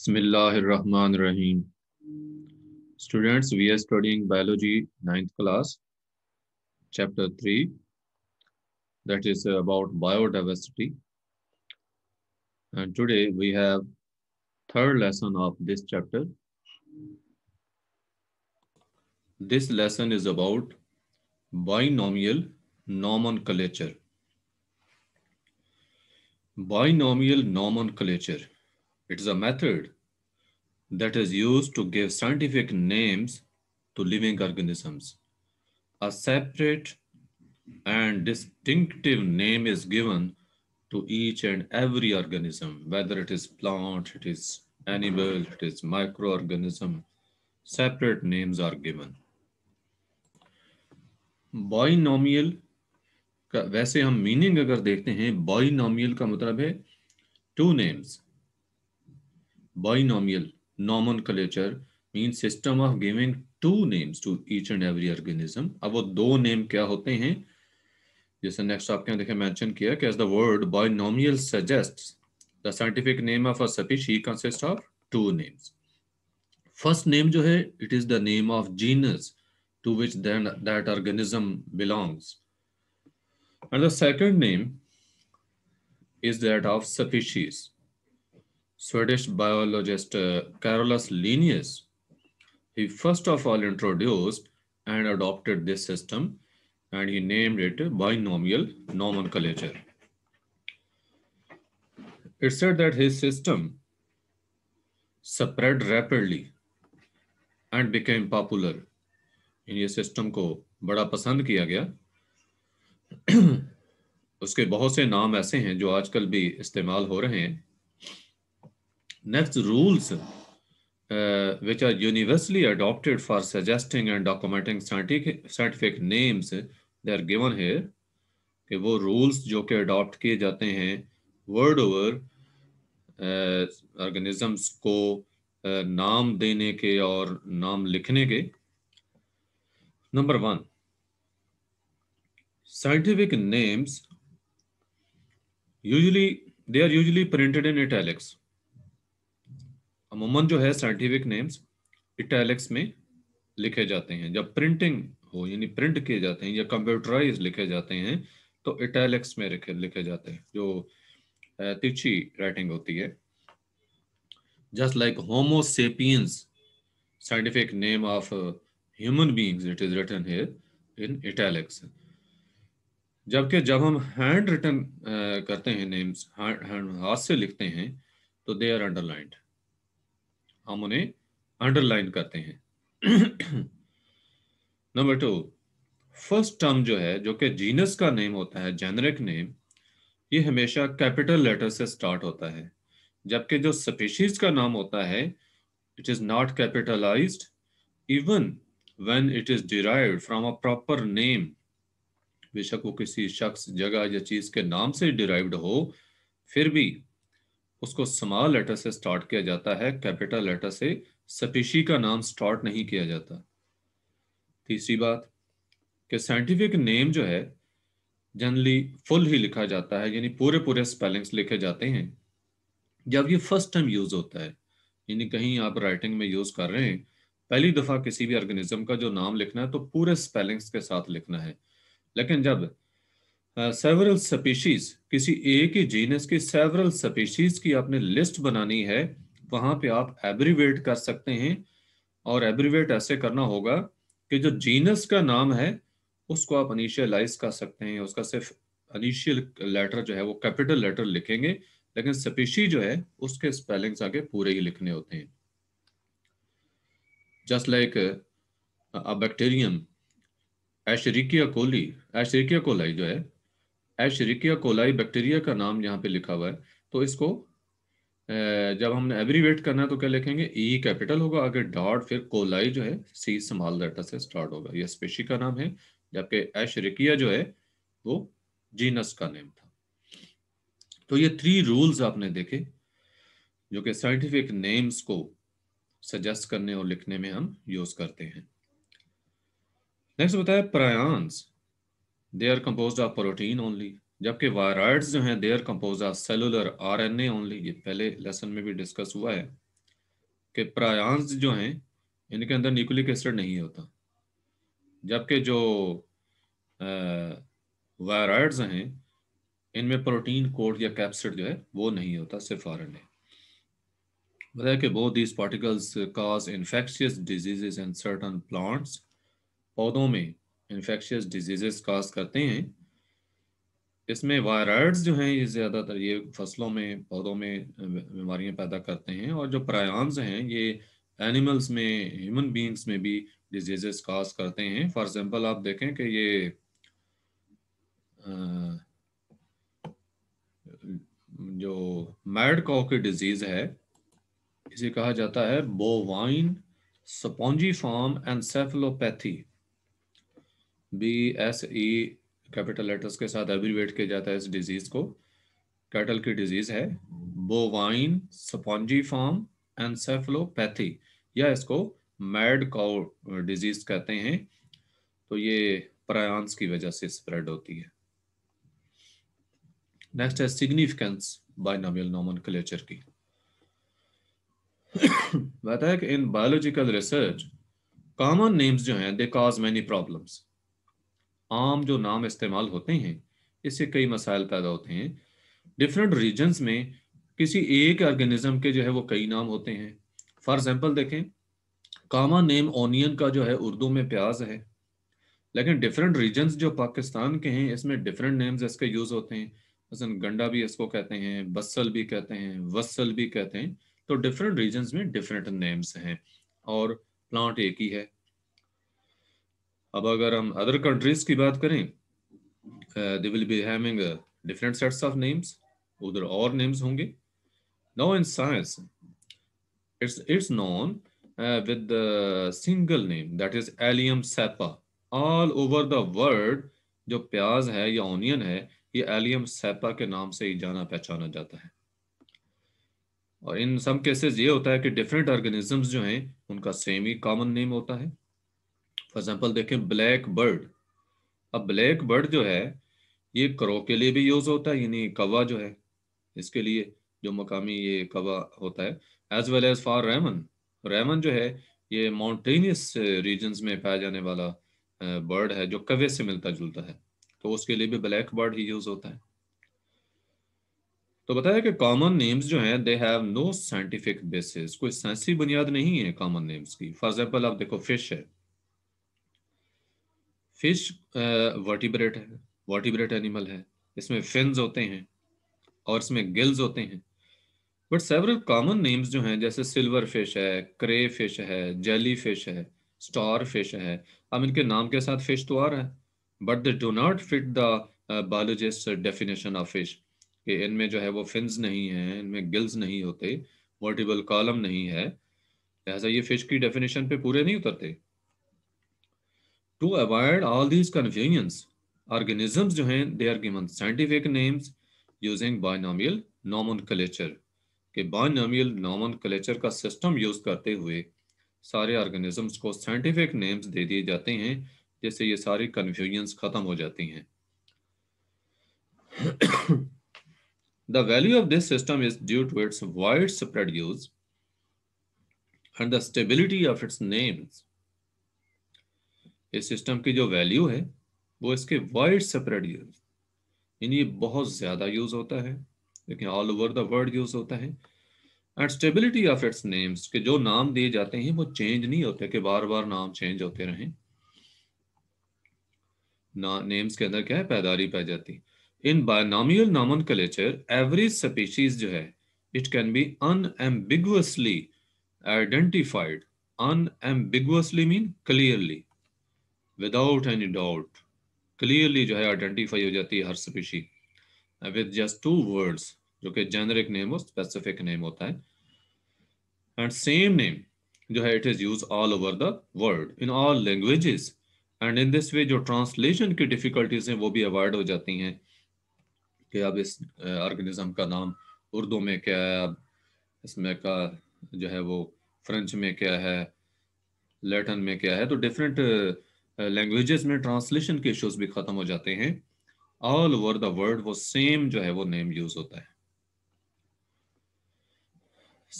Bismillahirrahmanirrahim. Students, we are studying biology, ninth class, chapter 3, that is about biodiversity. And today we have third lesson of this chapter. This lesson is about binomial nomenclature. Binomial nomenclature. It is a method that is used to give scientific names to living organisms. A separate and distinctive name is given to each and every organism, whether it is plant, it is animal, it is microorganism, separate names are given. Binomial वैसे हम meaning अगर देखते हैं binomial का मतलब two names binomial. nomenclature means system of giving two names to each and every organism. अब वो दो name क्या होते हैं जैसे next आपके यहाँ देखें mention किया कि as the word binomial suggests the scientific name of a species consists of two names. First name जो है it is the name of genus to which then that organism belongs. And the second name is that of species. Swedish biologist uh, Carolus Linnaeus. He first of all introduced and adopted this system and he named it binomial nomenclature. It said that his system spread rapidly and became popular. In his system ko bada pasand kiya gaya. उसके बहुत से नाम ऐसे हैं जो आजकल भी इस्तेमाल हो रहे हैं Next, rules, uh, which are universally adopted for suggesting and documenting scientific, scientific names, they are given here. ke wo rules jo ke adopt kiye jate hain word over uh, organisms ko uh, naam dene ke aur naam likhne ke number 1 scientific names usually they are usually printed in italics अमूमन जो है scientific names italics में लिखे जाते हैं जब printing हो यानी प्रिंट किए जाते हैं या कंप्यूटराइज लिखे जाते हैं तो इटैलिक्स में लिखे लिखे जाते हैं जो तिरछी राइटिंग होती है just like Homo sapiens scientific name of human beings it is written here in italics जबकि जब हम हैंड रिटन करते हैं नेम्स हाथ से लिखते हैं तो दे आर अंडरलाइंड हम उन्हें अंडरलाइन करते हैं नंबर टू फर्स्ट टर्म जो है जो कि जीनस का नेम होता है जेनरिक नेम ये हमेशा कैपिटल लेटर से स्टार्ट होता है जबकि जो स्पीशीज का नाम होता है it is not capitalize even when it is derive from a proper name बेशक वो किसी शख्स जगह या चीज़ के नाम से डिराइव्ड हो फिर भी उसको स्मॉल लेटर से स्टार्ट किया जाता है कैपिटल लेटर से स्पीशी का नाम स्टार्ट नहीं किया जाता तीसरी बात कि साइंटिफिक नेम जो है जनरली फुल ही लिखा जाता है यानी पूरे पूरे स्पेलिंग्स लिखे जाते हैं जब ये फर्स्ट टाइम यूज होता है यानी कहीं आप राइटिंग में यूज कर रहे हैं पहली दफा किसी भी ऑर्गेनिज्म का जो नाम लिखना है तो पूरे स्पेलिंग्स के साथ लिखना है लेकिन जब सेवरल uh, स्पीशीज किसी एक ही जीनस की सेवरल स्पीशीज की आपने लिस्ट बनानी है वहां पे आप एब्रीवेट कर सकते हैं और एब्रीवेट ऐसे करना होगा कि जो जीनस का नाम है उसको आप इनिशियलाइज कर सकते हैं उसका सिर्फ इनिशियल लेटर जो है वो कैपिटल लेटर लिखेंगे लेकिन स्पीशी जो है उसके स्पेलिंग्स आगे पूरे ही लिखने होते हैं just like a bacterium Escherichia coli Escherichia coli जो है एशरिकिया कोलाई बैक्टीरिया का नाम यहाँ पे लिखा हुआ है तो इसको जब हमने एवरीवेट करना है तो क्या लिखेंगे ई e कैपिटल होगा अगर डॉट फिर कोलाई जो है सी संभाल डाटा से स्टार्ट होगा यह स्पेशी का नाम है जबकि एशरिकिया जो है वो जीनस का नेम था तो ये थ्री रूल्स आपने देखे जो कि साइंटिफिक नेम्स को सजेस्ट करने और लिखने में हम यूज करते हैं नेक्स्ट बताया prions they are compose of protein only जबकि वायराइड्स जो हैं they are compose of cellular R N A only ये पहले लेसन में भी डिस्कस हुआ है कि प्रायांस जो हैं इनके अंदर न्यूक्लिक एसिड नहीं होता जबकि जो वायराइड्स हैं इनमें प्रोटीन कोड या कैप्सिड जो है वो नहीं होता सिर्फ आर एन ए बताया कि बहुत these particles cause infectious disease and certain plants पौधों में इन्फेक्शियस डिजीजेस काज करते हैं इसमें वायरॉइड्स जो हैं ये ज़्यादातर ये फसलों में पौधों में बीमारियाँ पैदा करते हैं और जो प्रायांस हैं ये एनिमल्स में ह्यूमन बींग्स में भी डिजीजेस काज करते हैं फॉर एग्जांपल आप देखें कि ये जो मैड कॉ की डिजीज़ है इसे कहा जाता है bovine spongy form cephalopathy B S E capital letters के साथ एब्रीवेट किया जाता है इस डिजीज को कैटल की डिजीज है बोवाइन स्पॉन्जी फॉर्म एनसेफलोपैथी या इसको मैड काउ डिजीज कहते हैं तो ये प्रायांस की वजह से स्प्रेड होती है नेक्स्ट है सिग्निफिकेंस बाइनोमियल क्लेचर की बताया कि in biological research common names जो हैं दे कॉज मेनी प्रॉब्लम्स आम जो नाम इस्तेमाल होते हैं इससे कई मसाइल पैदा होते हैं डिफरेंट रीजन्स में किसी एक ऑर्गेनिज्म के जो है वो कई नाम होते हैं फॉर एग्जाम्पल देखें कामा नेम ऑनियन का जो है उर्दू में प्याज है लेकिन डिफरेंट रीजन्स जो पाकिस्तान के हैं इसमें डिफरेंट नेम्स इसके यूज़ होते हैं मसलन गंडा भी इसको कहते हैं बसल भी कहते हैं वसल भी कहते हैं तो डिफरेंट रीजन्स में डिफरेंट नेम्स हैं और प्लांट एक ही है अब अगर हम अदर कंट्रीज की बात करें they will be having different sets of names उधर और नेम्स होंगे now in science it's it's known with the single name that is Allium cepa all over the world जो प्याज है या ऑनियन है ये एलियम सेपा के नाम से ही जाना पहचाना जाता है और इन सम केसेस ये होता है कि डिफरेंट ऑर्गेनिजम्स जो हैं उनका सेम ही कॉमन नेम होता है फॉर एग्जाम्पल देखें ब्लैक बर्ड अब ब्लैक बर्ड जो है ये करो के लिए भी यूज होता है यानी कवा जो है इसके लिए जो मकामी ये कवा होता है as well as for raven raven जो है ये माउंटेनियस रीजन में पाया जाने वाला बर्ड है जो कवे से मिलता जुलता है तो उसके लिए भी ब्लैक बर्ड ही यूज होता है तो बताया कि कॉमन नेम्स जो हैं they have no scientific basis कोई साइंसी बुनियाद नहीं है कॉमन नेम्स की फॉर एग्जाम्पल आप देखो फिश है फिश वर्टिब्रेट है वर्टिब्रेट एनिमल है इसमें फिन्स होते हैं और इसमें गिल्स होते हैं बट सेवरल कॉमन नेम्स जो हैं जैसे सिल्वर फिश है क्रे फिश है जेली फिश है स्टार फिश है अब इनके नाम के साथ फिश तो आ रहा है but they do not fit the biologist definition of fish कि इनमें जो है वो फिन्स नहीं है इनमें गिल्स नहीं होते वर्टिबल कॉलम नहीं है लिहाजा ये फिश की डेफिनेशन पे पूरे नहीं उतरते to avoid all these confusions organisms जो हैं they are given scientific names using binomial nomenclature के बायनॉमियल नॉमन कलेचर का सिस्टम यूज करते हुए सारे ऑर्गेनिजम्स को साइंटिफिक नेम्स दे दिए जाते हैं जिससे ये सारी कन्फ्यूजन्स खत्म हो जाती हैं the value of this system is due to its spread use and the stability of its names इस सिस्टम की जो वैल्यू है वो इसके वाइड सेपरेट यूज यानी ये बहुत ज़्यादा यूज़ होता है लेकिन all over the world use होता है and stability of its names के जो नाम दिए जाते हैं वो चेंज नहीं होते कि बार बार नाम चेंज होते रहे ना नेम्स के अंदर क्या है पैदारी पाई जाती in binomial nomenclature average species जो है it can be unambiguously identified unambiguously mean clearly without any doubt clearly जो है आइडेंटिफाई हो जाती है हर species with just two words जो कि जेनरिक नेम और स्पेसिफिक नेम होता है एंड सेम नेम जो है it is use all over the world in all languages and in this way जो ट्रांसलेशन की डिफिकल्टीज हैं वो भी अवॉइड हो जाती हैं कि अब इस ऑर्गेनिज्म का नाम उर्दू में क्या है अब इसमें का जो है वो फ्रेंच में क्या है लेटन में क्या है तो डिफरेंट लैंग्वेजेस में ट्रांसलेशन के इश्यूज भी खत्म हो जाते हैं ऑल ओवर द वर्ल्ड वो सेम जो है वो नेम यूज होता है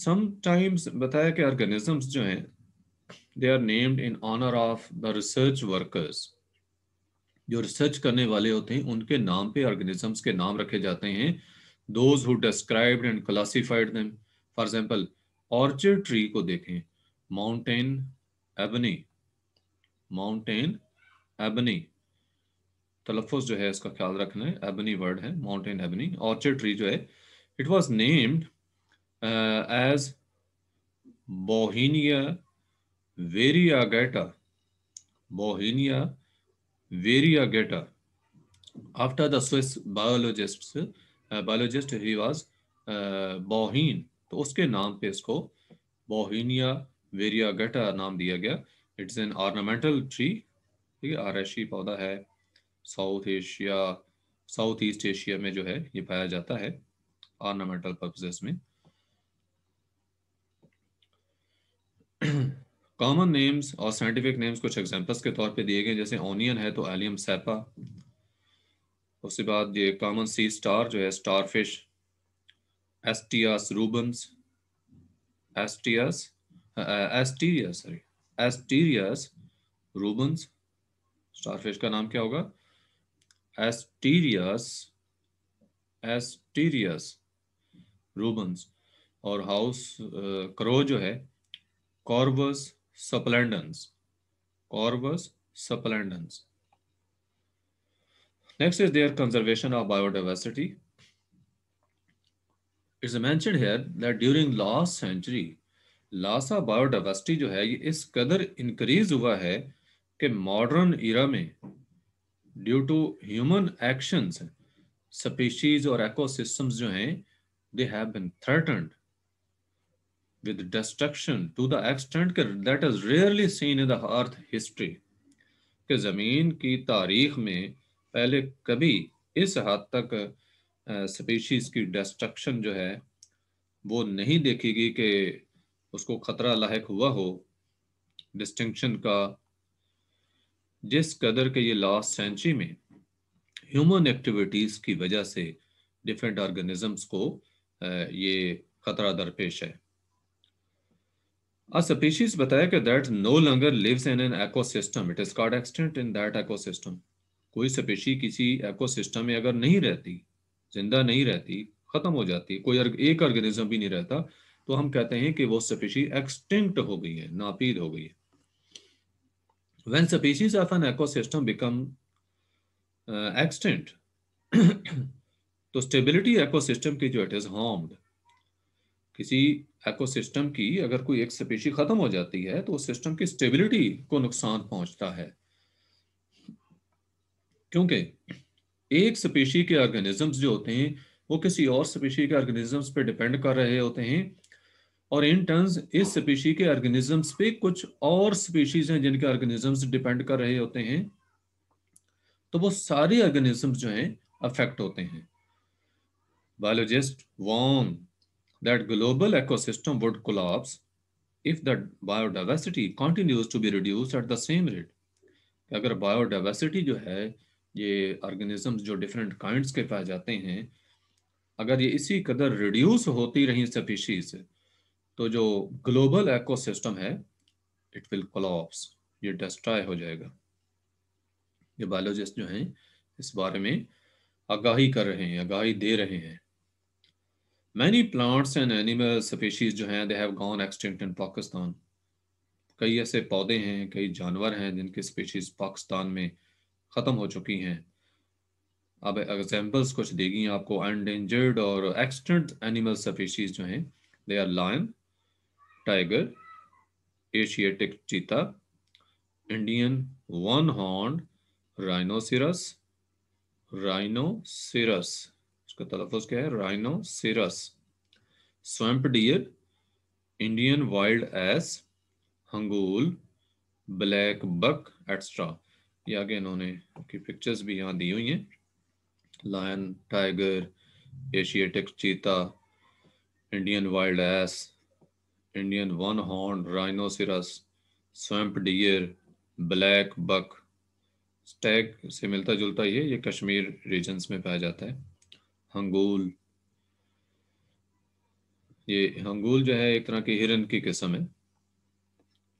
समटाइम्स बताया कि ऑर्गेनिजम्स जो हैं they are named in honour of the research workers जो रिसर्च करने वाले होते हैं उनके नाम पे ऑर्गेनिजम्स के नाम रखे जाते हैं those who described and classified them for example orchard tree को देखें माउंटेन एबनी माउंटेन एबनी तलफ़ जो है इसका ख्याल रखना है एबनी वर्ड है माउंटेन एबनी ऑर्चर्ड ट्री जो है it was named as Bauhinia variegata Bauhinia variegata after the Swiss biologist biologist he was Bauhin तो उसके नाम पे इसको बोहिनिया वेरिया गेटा नाम दिया गया इट्स एन ऑर्नामेंटल ट्री ठीक है आरएशी पौधा है South Asia South East Asia में जो है ये पाया जाता है ऑर्नामेंटल पर्पजेस में कॉमन नेम्स और साइंटिफिक नेम्स कुछ एग्जांपल्स के तौर पे दिए गए जैसे ऑनियन है तो एलियम सेपा उसके बाद ये कॉमन सी स्टार जो है starfish Asterias rubens Asterias Asteria sorry Asterias rubens starfish का नाम क्या होगा एस्टीरियस एस्टीरियस रूबंस और हाउस क्रो जो है Corvus splendens Corvus splendens next is there conservation of biodiversity it's mention here that during last century loss of biodiversity जो है ये इस कदर इंक्रीज हुआ है कि मॉडर्न इरा में due to human actions species और इकोसिस्टम्स जो हैं they have been threatened with destruction to the extent that is rarely seen in the earth history के ज़मीन की तारीख में पहले कभी इस हद तक स्पीशीज़ की डिस्ट्रक्शन जो है वो नहीं देखेगी कि उसको खतरा लाक हुआ हो डिस्टिंक्शन का जिस कदर के ये लास्ट सेंचुरी में ह्यूमन एक्टिविटीज़ की वजह से डिफरेंट ऑर्गेनिजम्स को ये खतरा दरपेश है A बताया कि that no longer lives in an ecosystem. It is called extinct in that ecosystem कोई स्पेशी किसी एकोसिस्टम में अगर नहीं रहती जिंदा नहीं रहती खत्म हो जाती कोई एक ऑर्गेनिज्म भी नहीं रहता तो हम कहते हैं कि वो स्पीशी एक्सटिंक्ट हो गई है नापीद हो गई है when species of an ecosystem become uh, तो स्टेबिलिटी इकोसिस्टम की जो इट इज हॉम्ड किसी एकोसिस्टम की अगर कोई एक स्पेशी खत्म हो जाती है तो उस सिस्टम की स्टेबिलिटी को नुकसान पहुंचता है क्योंकि एक स्पेशी के ऑर्गेनिजम्स जो होते हैं वो किसी और स्पेशी के ऑर्गेनिजम्स पे डिपेंड कर रहे होते हैं और इन टर्म्स इस स्पीशी के ऑर्गेनिजम्स पे कुछ और स्पीशीज हैं जिनके ऑर्गेनिजम्स डिपेंड कर रहे होते हैं तो वो सारे ऑर्गेनिजम्स जो हैं अफेक्ट होते हैं biologist warn that global ecosystem would collapse if the biodiversity continues to be reduce at the same rate अगर बायोडाइवर्सिटी जो है ये ऑर्गेनिजम्स जो डिफरेंट काइंड के पाए जाते हैं अगर ये इसी कदर रिड्यूस होती रही स्पीशीज तो जो ग्लोबल इकोसिस्टम है इट विल कोलॉप्स ये डिस्ट्रॉय हो जाएगा ये बायोलॉजिस्ट जो हैं इस बारे में आगाही कर रहे हैं आगाही दे रहे हैं many plants and animal species जो हैं they have gone extinct in Pakistan कई ऐसे पौधे हैं कई जानवर हैं जिनकी स्पीशीज पाकिस्तान में ख़त्म हो चुकी हैं अब एग्जाम्पल्स कुछ देगी आपको अनडेंजर्ड और एक्सटेंट एनिमल स्पीशीज जो हैं they are lion tiger Asiatic cheetah Indian one horn rhinoceros rhinoceros इसका तलफज क्या है rhinoceros swamp deer Indian wild ass hangul blackbuck extra ये आगे इन्होंने की पिक्चर्स भी यहाँ दी हुई हैं lion tiger Asiatic cheetah Indian wild ass Indian one horn rhinoceros swamp deer blackbuck stag से मिलता जुलता ये ये कश्मीर रीजन में पाया जाता है हंगूल ये हंगूल जो है एक तरह की हिरन की किस्म है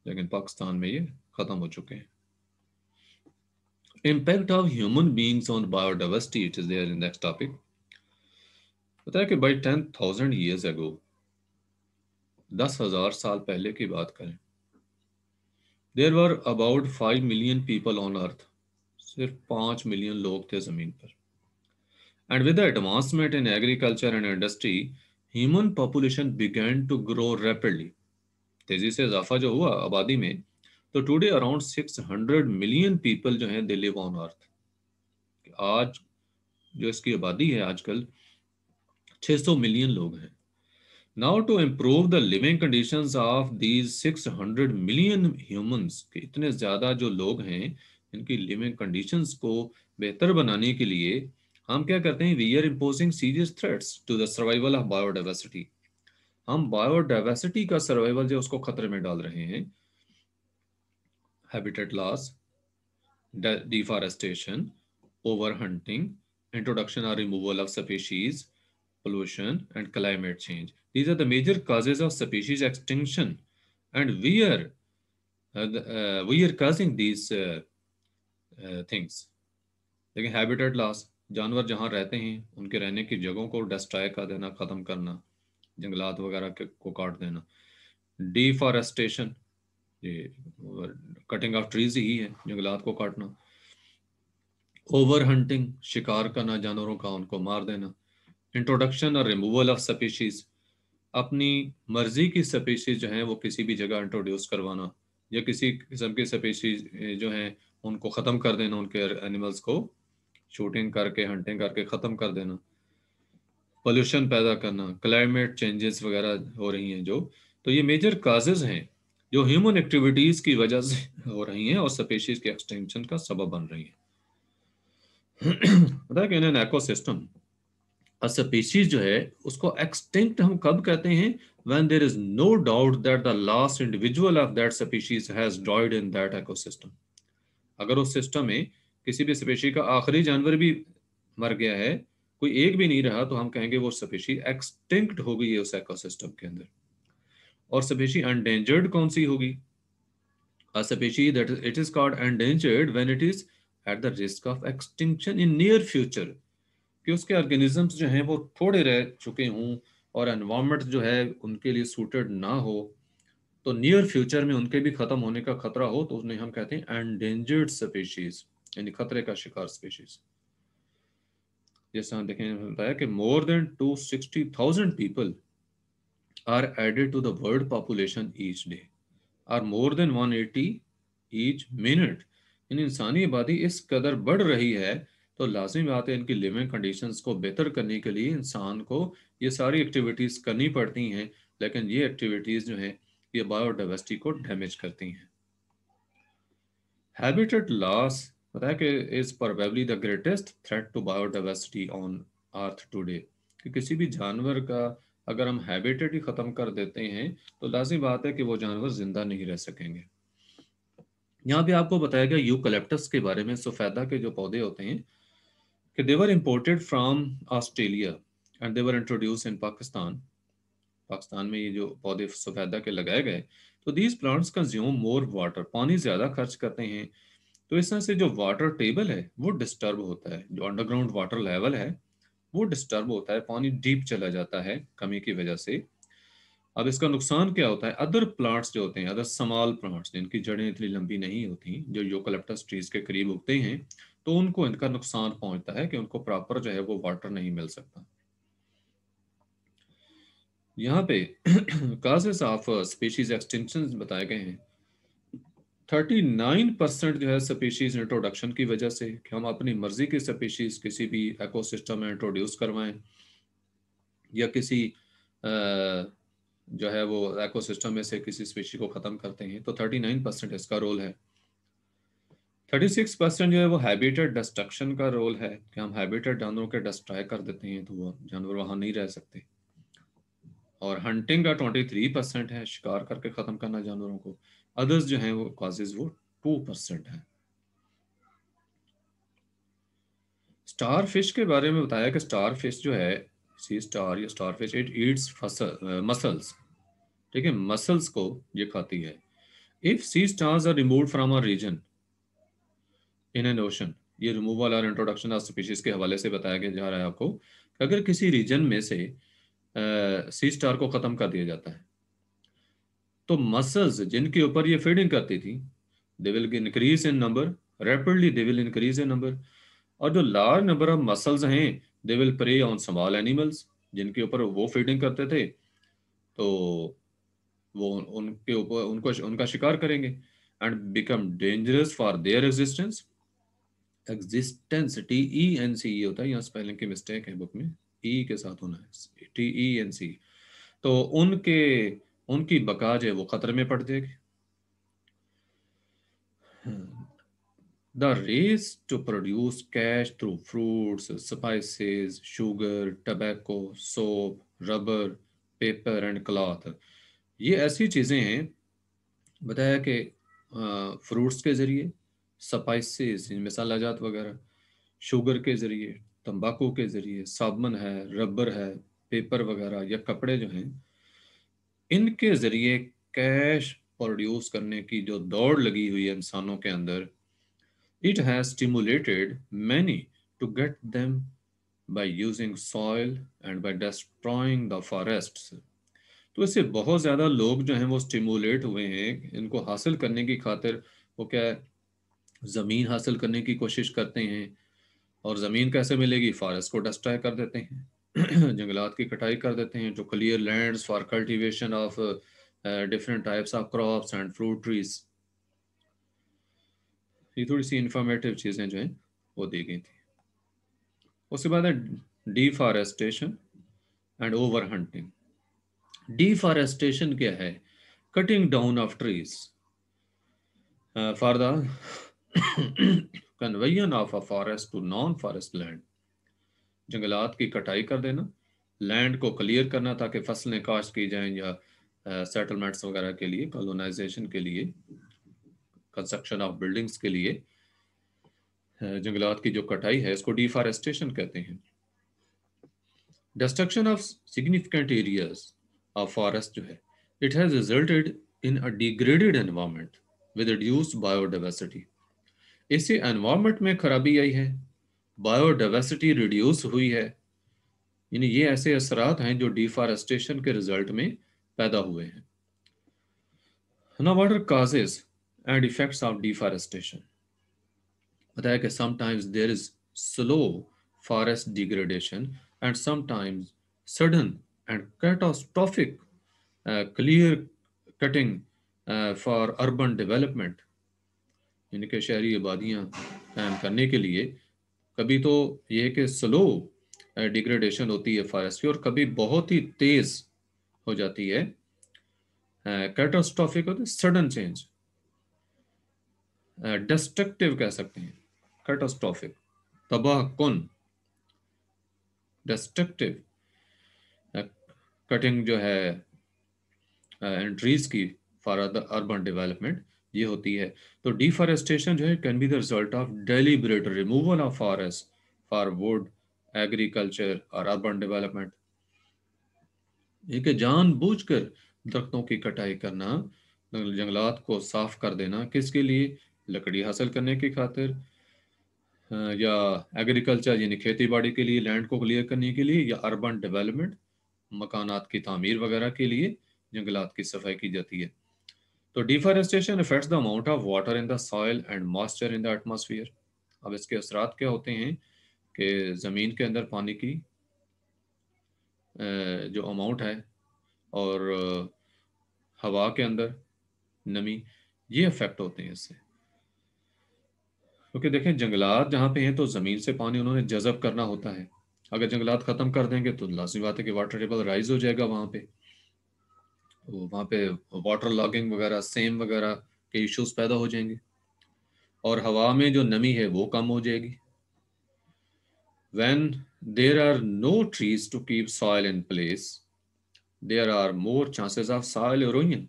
लेकिन पाकिस्तान में ये खत्म हो चुके हैं impact of human beings on biodiversity it is there in next topic बताया कि by ten thousand years ago दस हजार साल पहले की बात करें there were about five million people on earth सिर्फ पांच मिलियन लोग थे ज़मीन पर and with advancement in agriculture and industry human population began to grow rapidly तेज़ी से इजाफा जो हुआ आबादी में तो today around six hundred million people जो है दे लिव ऑन अर्थ आज जो इसकी आबादी है आजकल 600 मिलियन लोग हैं now to improve the living condition of these 600 million humans इतने ज़्यादा जो लोग हैं इनकी लिविंग कंडीशन को बेहतर बनाने के लिए हम क्या करते हैं we are imposing serious threats to the survival of biodiversity हम बायोडाइवर्सिटी का सर्वाइवल जो उसको खतरे में डाल रहे हैं habitat loss deforestation over hunting introduction और removal of species pollution and climate change. These are the major causes of species extinction. And we are, uh, the, uh, we are causing these uh, uh things. लेकिन habitat loss जानवर जहाँ रहते हैं उनके रहने की जगहों को डिस्ट्रॉय कर देना ख़त्म करना जंगलात वगैरह के को काट देना डिफॉरेस्टेशन ये कटिंग ऑफ ट्रीज ही है जंगलात को काटना ओवर हंटिंग शिकार करना जानवरों का उनको मार देना इंट्रोडक्शन और रिमूवल ऑफ स्पीशीज अपनी मर्जी की स्पीशीज जो हैं वो किसी भी जगह इंट्रोड्यूस करवाना या किसी किस्म की स्पीशीज जो हैं उनको ख़त्म कर देना उनके एनिमल्स को शूटिंग करके हंटिंग करके ख़त्म कर देना पोल्यूशन पैदा करना क्लाइमेट चेंजेस वगैरह हो रही हैं जो तो ये मेजर काजेज हैं जो ह्यूमन एक्टिविटीज़ की वजह से हो रही हैं और स्पेशीज़ के एक्सटेंशन का सबब बन रही है बताया कि इन्हें एकोसिस्टम स्पीशीज जो है उसको एक्सटिंक्ट हम कब कहते हैं when there is no doubt that the last individual of that species has died in that eco अगर उस सिस्टम में किसी भी स्पेशी का आखिरी जानवर भी मर गया है कोई एक भी नहीं रहा तो हम कहेंगे वो स्पेशी एक्सटिंक्ट हो गई है उस एको के अंदर और स्पेशी अनडेंजर्ड कौन सी होगी species that it is called endangered when it is at the risk of extinction in near future कि उसके ऑर्गेनिजम्स जो हैं वो थोड़े रह चुके हों और एनवामेंट जो है उनके लिए सूटेड ना हो तो नियर फ्यूचर में उनके भी ख़त्म होने का खतरा हो तो उन्हें हम कहते हैं एंडेंजर्ड स्पीशीज यानी खतरे का शिकार स्पीशीज जैसे हम देखें बताया कि more than two sixty thousand people are added to the world population each day or more than one eighty each minute यानी इंसानी आबादी इस कदर बढ़ रही है तो लाजमी बात है इनकी लिविंग कंडीशंस को बेहतर करने के लिए इंसान को ये सारी एक्टिविटीज़ करनी पड़ती हैं लेकिन ये एक्टिविटीज़ जो है ये बायोडाइवर्सिटी को डैमेज करती हैं हैबिटेट लॉस पता कि is the greatest threat to biodiversity on earth today कि किसी भी जानवर का अगर हम हैबिटेट ही ख़त्म कर देते हैं तो लाजमी बात है कि वो जानवर ज़िंदा नहीं रह सकेंगे यहाँ पे आपको बताया गया यूकलेप्टस के बारे में सफेदा के जो पौधे होते हैं कि they were imported from Australia and they were introduced in Pakistan. Pakistan में ये जो पौधे सफेदा के लगाए गए तो these plants consume more water पानी ज़्यादा खर्च करते हैं तो इस तरह से जो वाटर टेबल है वो डिस्टर्ब होता है जो अंडरग्राउंड वाटर लेवल है वो डिस्टर्ब होता है पानी डीप चला जाता है कमी की वजह से अब इसका नुकसान क्या होता है अदर प्लांट्स जो होते हैं अदर समाल प्लांट्स जिनकी जड़ें इतनी लंबी नहीं होती जो योकलप्टस ट्रीज के करीब उगते हैं तो उनको इनका नुकसान पहुंचता है कि उनको प्रॉपर जो है वो वाटर नहीं मिल सकता यहाँ पे काजेस ऑफ स्पीशीज एक्सटेंशन बताए गए हैं 39 परसेंट जो है स्पीशीज इंट्रोडक्शन की वजह से कि हम अपनी मर्जी की स्पीशीज किसी भी एकोसिस्टम में इंट्रोड्यूस करवाएं या किसी uh, जो है वो एकोसिस्टम में से किसी स्पीशी को ख़त्म करते हैं तो 39 परसेंट इसका रोल है थर्टी सिक्स परसेंट जो है वो हैबिटेट डिस्ट्रक्शन का रोल है कि हम हैबिटेट जानवरों के डिस्ट्रॉय कर देते हैं तो वो जानवर वहां नहीं रह सकते और हंटिंग का ट्वेंटी थ्री परसेंट है शिकार करके ख़त्म करना जानवरों को अदर्स जो है वो कॉजेज वो टू परसेंट है स्टार फिश के बारे में बताया कि स्टार फिश जो है सी स्टार या starfish it eats mussels ठीक है मसल्स को ये खाती है if sea stars are remove from our region in an ocean ये रिमूवल और इंट्रोडक्शन ऑफ स्पीशीज के हवाले से बताया गया जा रहा है आपको अगर किसी रीजन में से सी स्टार को ख़त्म कर दिया जाता है तो मसल्स जिनके ऊपर ये फीडिंग करती थी they will increase in number rapidly they will increase in number और जो लार्ज नंबर ऑफ मसल्स हैं they will prey on small animals जिनके ऊपर वो फीडिंग करते थे तो वो उनके ऊपर उनको उनका शिकार करेंगे and become dangerous for their existence existence T E N C E होता है यहाँ स्पेलिंग की मिस्टेक है बुक में ई e के साथ होना है टी ई एन सी तो उनके उनकी बका जो है वो खतरे में पड़ जाएगी the race to produce cash through fruits spices sugar tobacco soap rubber paper and cloth ये ऐसी चीज़ें हैं बताया कि फ्रूट्स के ज़रिए स्पाइसेस मिसाल जात वगैरह शुगर के ज़रिए तंबाकू के ज़रिए साबुन है रबर है पेपर वगैरह या कपड़े जो हैं इनके ज़रिए कैश प्रोड्यूस करने की जो दौड़ लगी हुई है इंसानों के अंदर it has stimulated many to get them by using soil and by destroying the forest तो इससे बहुत ज़्यादा लोग जो हैं वो स्टिमुलेट हुए हैं इनको हासिल करने की खातिर वो क्या है ज़मीन हासिल करने की कोशिश करते हैं और ज़मीन कैसे मिलेगी फॉरेस्ट को डस्ट्राय कर देते हैं जंगलात की कटाई कर देते हैं जो clear lands for cultivation of different types of crops and fruit trees ये थोड़ी सी इंफॉर्मेटिव चीज़ें जो हैं वो दी गई थी उसके बाद है deforestation and over hunting deforestation क्या है cutting down of trees for the कन्वेयन of a forest to non forest land जंगलात की कटाई कर देना लैंड को क्लियर करना ताकि फसलें काश्त की जाएं या सेटलमेंट्स वगैरह के लिए कॉलोनाइजेशन के लिए कंस्ट्रक्शन ऑफ बिल्डिंग्स के लिए जंगलात की जो कटाई है इसको डिफॉरेस्टेशन कहते हैं destruction of significant areas of forest जो है it has resulted in a degraded environment with reduced biodiversity इसी एनवायरमेंट में खराबी आई है बायोडावर्सिटी रिड्यूस हुई है यानी ये ऐसे असरात हैं जो डिफॉरेस्टेशन के रिजल्ट में पैदा हुए हैं ना what are causes and effects of deforestation बताया कि sometimes there is slow forest degradation and sometimes sudden and catastrophic clear cutting for urban development यानी कि शहरी आबादियाँ कायम करने के लिए कभी तो यह कि स्लो डिग्रेडेशन होती है फॉरेस्ट की और कभी बहुत ही तेज़ हो जाती है कैटास्ट्रॉफिक होती है सडन चेंज डिस्ट्रक्टिव कह सकते हैं कैटास्ट्रॉफिक तबाह कन डिस्ट्रक्टिव कटिंग जो है एंट्रीज की फॉर अर्बन डेवलपमेंट ये होती है तो डिफॉरेस्टेशन जो है can be the result of deliberate removal of forest for wood agriculture और अर्बन डेवलपमेंट जान बूझ कर दरख्तों की कटाई करना जंगलात को साफ कर देना किसके लिए लकड़ी हासिल करने की खातिर या एग्रीकल्चर यानी खेती बाड़ी के लिए लैंड को क्लियर करने के लिए या अर्बन डेवलपमेंट मकानात की तमीर वगैरह के लिए जंगलात की सफाई की जाती है तो deforestation affects the amount of water in the soil and moisture in the atmosphere अब इसके असरात क्या होते हैं कि ज़मीन के अंदर पानी की जो अमाउंट है और हवा के अंदर नमी ये अफेक्ट होते हैं इससे क्योंकि तो देखें जंगलात जहाँ पे हैं तो ज़मीन से पानी उन्होंने जज़ब करना होता है अगर जंगलात ख़त्म कर देंगे तो लाजमी बात है कि वाटर टेबल राइज हो जाएगा वहां पे तो वहाँ पे वाटर लॉगिंग वगैरह सेम वगैरह के इश्यूज पैदा हो जाएंगे और हवा में जो नमी है वो कम हो जाएगी when there are no trees to keep soil in place there are more chances of soil erosion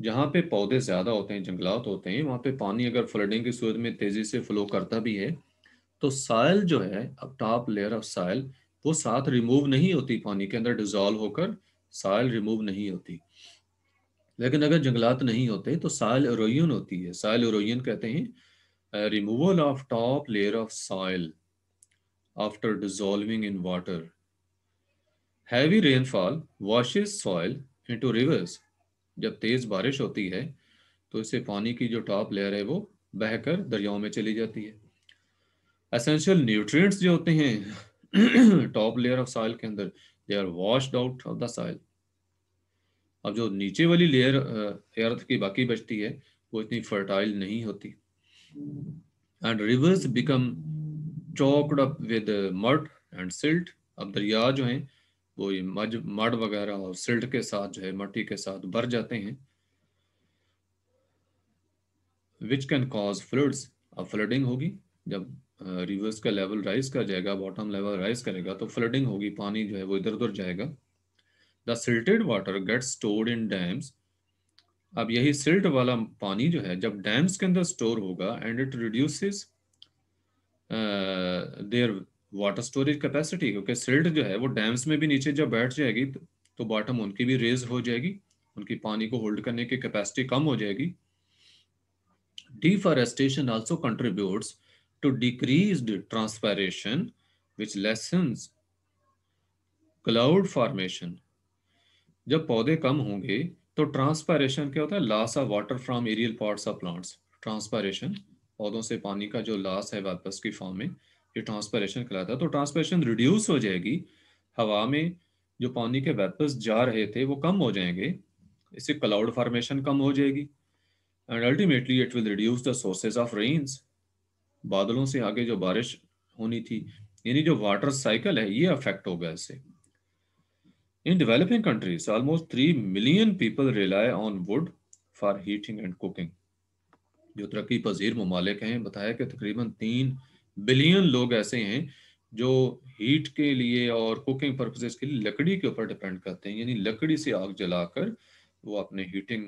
जहाँ पे पौधे ज़्यादा होते हैं जंगलात होते हैं वहाँ पे पानी अगर फ्लडिंग की सूरत में तेज़ी से फ्लो करता भी है तो साइल जो है अब टॉप लेयर ऑफ साइल वो साथ रिमूव नहीं होती पानी के अंदर डिजॉल्व होकर साइल रिमूव नहीं होती लेकिन अगर जंगलात नहीं होते तो साइल एरोइन होती है साइल एरोइन कहते हैं removal of top layer of soil after dissolving in water heavy rainfall washes soil into rivers जब तेज बारिश होती है तो इससे पानी की जो टॉप लेयर है वो बहकर दरियाओं में चली जाती है असेंशियल न्यूट्रिएंट्स जो होते हैं टॉप लेयर ऑफ सॉइल के अंदर they are washed out of the soil अब जो नीचे वाली लेयर अर्थ uh, की बाकी बचती है वो इतनी फर्टाइल नहीं होती and rivers become choked up with mud and silt अब दरिया जो हैं वो ये मज मड वगैरह और सिल्ट के साथ जो है मट्टी के साथ भर जाते हैं विच कैन कॉज फ्लड्स अब फ्लडिंग होगी जब रिवर्स का लेवल राइज कर जाएगा बॉटम लेवल राइज करेगा तो फ्लडिंग होगी पानी जो है वो इधर उधर जाएगा the silted water get stored in dams अब यही सिल्ट वाला पानी जो है जब डैम्स के अंदर स्टोर होगा and it reduce their water storage capacity क्योंकि सिल्ट जो है वो डैम्स में भी नीचे जब बैठ जाएगी तो बॉटम उनकी भी रेज हो जाएगी उनकी पानी को होल्ड करने की कैपेसिटी कम हो जाएगी deforestation also contributes to decreased transpiration, which lessens cloud formation जब पौधे कम होंगे तो ट्रांसपायरेशन क्या होता है loss of water from aerial parts of plants transpiration पौधों से पानी का जो लास है वापस की फॉर्म में ये ट्रांसपायरेशन कहलाता है तो ट्रांसपायरेशन रिड्यूस हो जाएगी हवा में जो पानी के वेपर्स जा रहे थे वो कम हो जाएंगे इससे क्लाउड फॉर्मेशन कम हो जाएगी and ultimately it will reduce the sources of rains बादलों से आगे जो बारिश होनी थी यानी जो वाटर साइकिल है ये अफेक्ट हो गया इससे in developing countries almost three million people rely on wood for heating and cooking जो तरक्की पजीर ममालिक हैं बताया कि तकरीबन तीन बिलियन लोग ऐसे हैं जो हीट के लिए और कुकिंग पर्पजेज के लिए लकड़ी के ऊपर डिपेंड करते हैं यानी लकड़ी से आग जलाकर वो अपने हीटिंग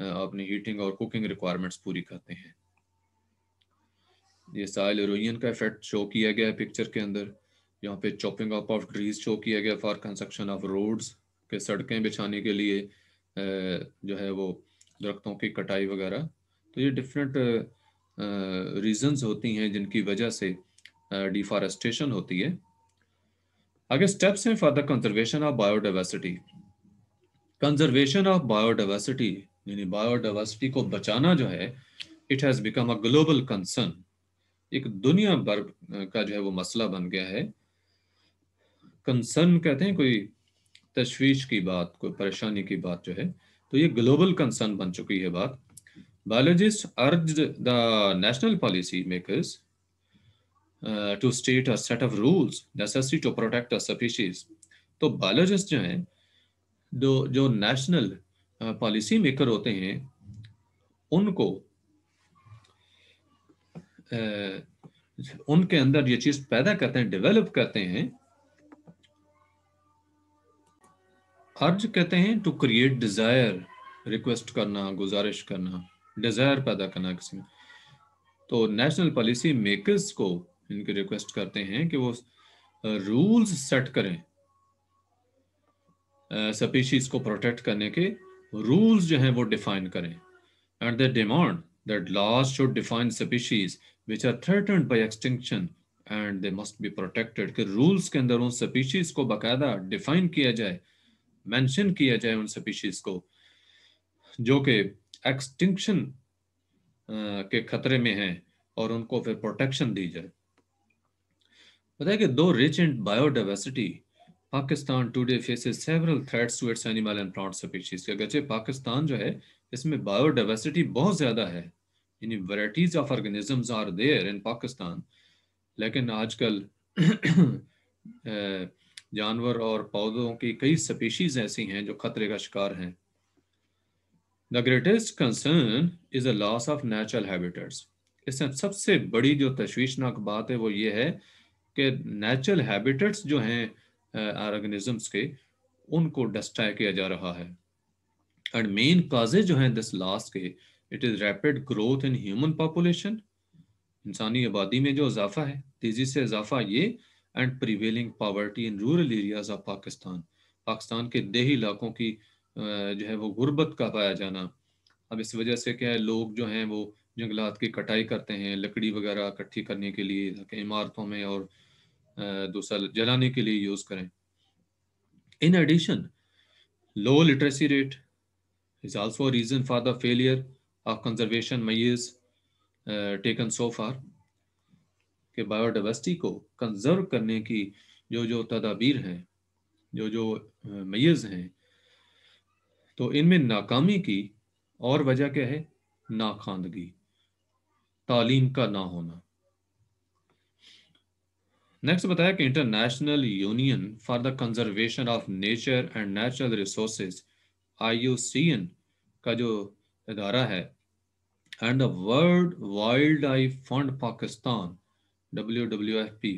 अपनी हीटिंग और कुकिंग रिक्वायरमेंट्स पूरी करते हैं ये साइल एरोन का इफेक्ट शो किया गया है पिक्चर के अंदर यहाँ पे chopping up of trees show किया गया फॉर कंस्ट्रक्शन ऑफ रोड्स के सड़कें बिछाने के लिए जो है वो दरख्तों की कटाई वगैरह तो ये डिफरेंट रीजंस होती हैं जिनकी वजह से डिफॉरेस्टेशन होती है आगे स्टेप्स हैं for the conservation of biodiversity conservation of biodiversity यानी बायोडाइवर्सिटी को बचाना जो है it has become a global concern एक दुनिया भर का जो है वो मसला बन गया है कंसर्न कहते हैं कोई तशवीश की बात कोई परेशानी की बात जो है तो ये ग्लोबल कंसर्न बन चुकी है बात biologist urge the national policy makers to state a set of rules necessary to protect protect a तो बायोलॉजिस्ट जो हैं जो जो नेशनल पॉलिसी मेकर होते हैं उनको उनके अंदर ये चीज पैदा करते हैं डेवलप करते हैं अर्ज कहते हैं टू क्रिएट डिजायर रिक्वेस्ट करना गुजारिश करना डिजायर पैदा करना किसी में तो नेशनल पॉलिसी मेकर्स को इनके रिक्वेस्ट करते हैं कि वो रूल्स सेट करें स्पीशीज को प्रोटेक्ट करने के रूल्स जो हैं वो डिफाइन करें and they demand that laws should define species which are threatened by extinction and they must be protected कि रूल्स के अंदर उन स्पीशीज को बाकायदा डिफाइन किया जाए मेंशन किया जाए उन स्पीशीज को जो कि एक्सटिंक्शन के खतरे में हैं और उनको फिर प्रोटेक्शन दी जाए बताया कि though rich and biodiversity Pakistan today faces several threats to its animal and plant species के अगरचे पाकिस्तान जो है इसमें बायोडाइवर्सिटी बहुत ज़्यादा है यानी varieties of organisms are there in Pakistan लेकिन आजकल जानवर और पौधों की कई स्पीशीज़ ऐसी हैं जो खतरे का शिकार हैं the greatest concern is a loss of natural habitats इसमें सबसे बड़ी जो तशवीशनाक बात है वो ये है कि नेचुरल हैबिटेट्स जो हैं ऑर्गेनिजम्स के उनको डस्टाई किया जा रहा है एंड मेन काजेज जो हैं दिस लॉस के it is rapid growth in human population इंसानी आबादी में जो इजाफा है तेज़ी से इजाफा ये and prevailing poverty in rural areas of Pakistan Pakistan के देही इलाकों की जो है वो गुर्बत का पाया जाना अब इस वजह से क्या है लोग जो हैं वो जंगलात की कटाई करते हैं लकड़ी वगैरह इकट्ठी करने के लिए ताकि इमारतों में और दूसरा जलाने के लिए यूज़ करें in addition low literacy rate is also reason for the failure of conservation measures uh, taken so far कि biodiversity को conserve करने की जो जो तदाबीर हैं जो जो मैज़ uh, हैं तो इनमें नाकामी की और वजह क्या है नाखानदगी तालीम का ना होना नेक्स्ट बताया कि international union for the conservation of nature and natural resources I का जो अदारा है and the world wildlife fund Pakistan W W F P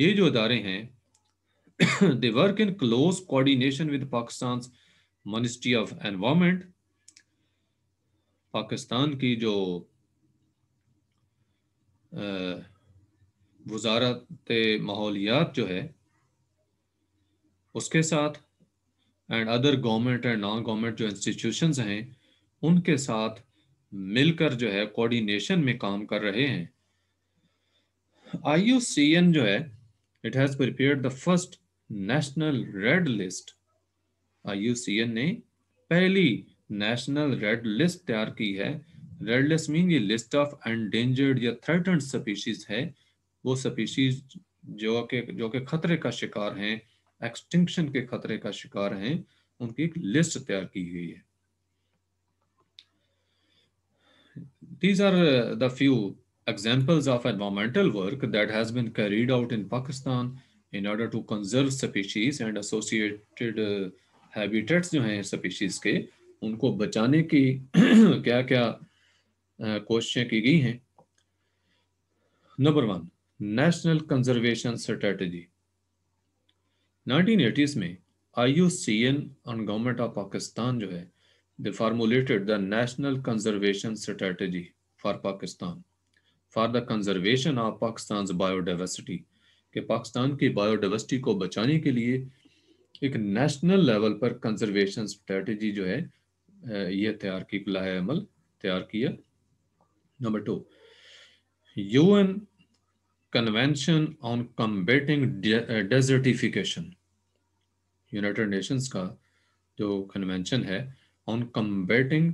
ये जो अदारे हैं they work in close coordination with Pakistan ministry of environment Pakistan की जो वजारत माहौलियात जो है उसके साथ and other government and non government जो इंस्टीट्यूशन हैं उनके साथ मिलकर जो है कोऑर्डिनेशन में काम कर रहे हैं आई जो है it has prepare the first national red list I ने पहली नेशनल रेड लिस्ट तैयार की है रेड लिस्ट मीन ये लिस्ट ऑफ एंडेंजर्ड या थ्रेटन्ड स्पीशीज है वो स्पीशीज जो के जो के खतरे का शिकार हैं एक्सटिंक्शन के खतरे का शिकार हैं उनकी एक लिस्ट तैयार की गई है These are uh, the few examples of environmental work that has been carried out in Pakistan in order to conserve species and associated uh, habitats जो हैं species के उनको बचाने की क्या क्या uh, कोशिशें की गई हैं number one national conservation strategy 1980s में I U C N and government of Pakistan जो है they formulated the National Conservation Strategy for Pakistan for the conservation of Pakistan's biodiversity कि पाकिस्तान की बायोडाइवर्सिटी को बचाने के लिए एक नेशनल लेवल पर कंजर्वेशन स्ट्रेटजी जो है यह तैयार की लाह अमल तैयार किया number two U N convention on combating desertification united nations का जो कन्वेंशन है ऑन कम्बेटिंग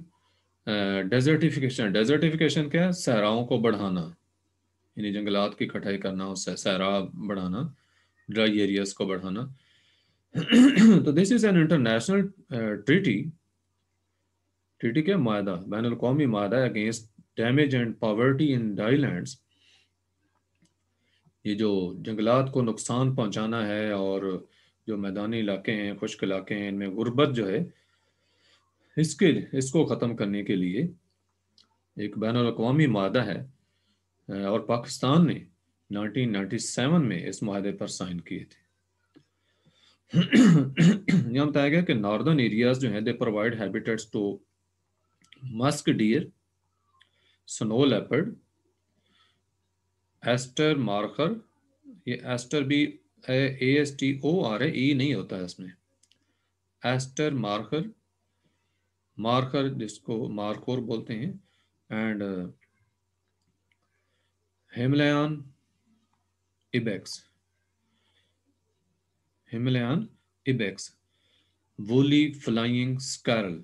डेजर्टिफिकेशन डेजर्टिफिकेशन क्या है सहराओं को बढ़ाना यानी जंगलात की कटाई करना उससे सहरा बढ़ाना ड्राई एरियाज को बढ़ाना तो this is an international treaty treaty क्या माहा बैन अवी माहा against damage and poverty in dry land ये जो जंगलात को नुकसान पहुंचाना है और जो मैदानी इलाके हैं खुश्क इलाके हैं इनमें गुर्बत जो है इसके इसको ख़त्म करने के लिए एक बैन अवी माह है और पाकिस्तान ने 1997 में इस माहे पर साइन किए थे यह बताया गया कि नॉर्दर्न एरियाज जो हैं they provide habitats to musk deer snow leopard Astor markhor ये एस्टर भी A S T O R A नहीं होता है इसमें एस्टर मार्कर मार्कर जिसको मार्कोर बोलते हैं and uh, Himalayan ibex Himalayan ibex woolly flying squirrel